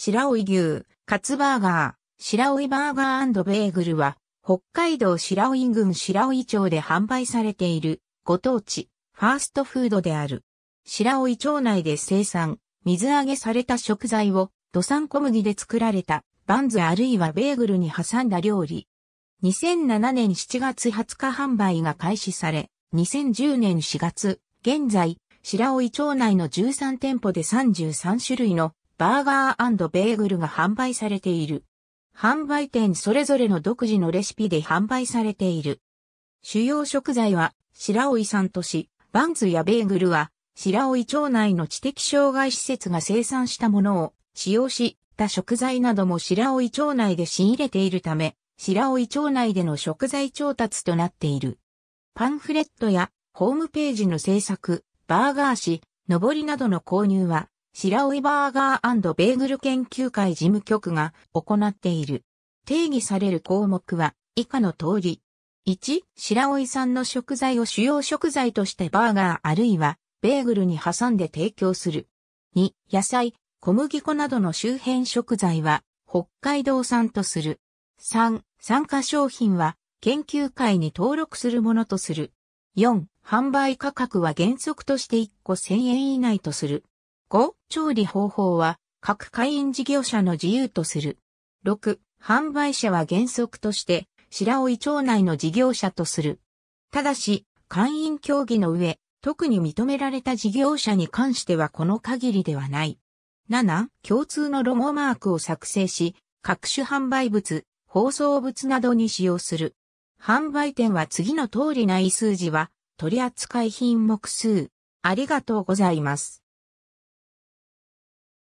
白老牛、カツバーガー、白老バーガーベーグルは、北海道白老郡白老町で販売されている、ご当地、ファーストフードである。白老町内で生産、水揚げされた食材を、土産小麦で作られた、バンズあるいはベーグルに挟んだ料理。2007年7月20日販売が開始され、2010年4月、現在、白老町内の13店舗で33種類のバーガーベーグルが販売されている。販売店それぞれの独自のレシピで販売されている。主要食材は白老産都とし、バンズやベーグルは白老町内の知的障害施設が生産したものを使用した食材なども白老町内で仕入れているため、白老町内での食材調達となっている。パンフレットやホームページの制作、バーガー誌、ぼりなどの購入は白老バーガーベーグル研究会事務局が行っている。定義される項目は以下の通り。1、白老産の食材を主要食材としてバーガーあるいはベーグルに挟んで提供する。2、野菜、小麦粉などの周辺食材は北海道産とする。3、参加商品は研究会に登録するものとする。4、販売価格は原則として1個1000円以内とする。5、調理方法は、各会員事業者の自由とする。6、販売者は原則として、白老町内の事業者とする。ただし、会員協議の上、特に認められた事業者に関してはこの限りではない。7、共通のロゴマークを作成し、各種販売物、放送物などに使用する。販売店は次の通りない数字は、取扱品目数。ありがとうございます。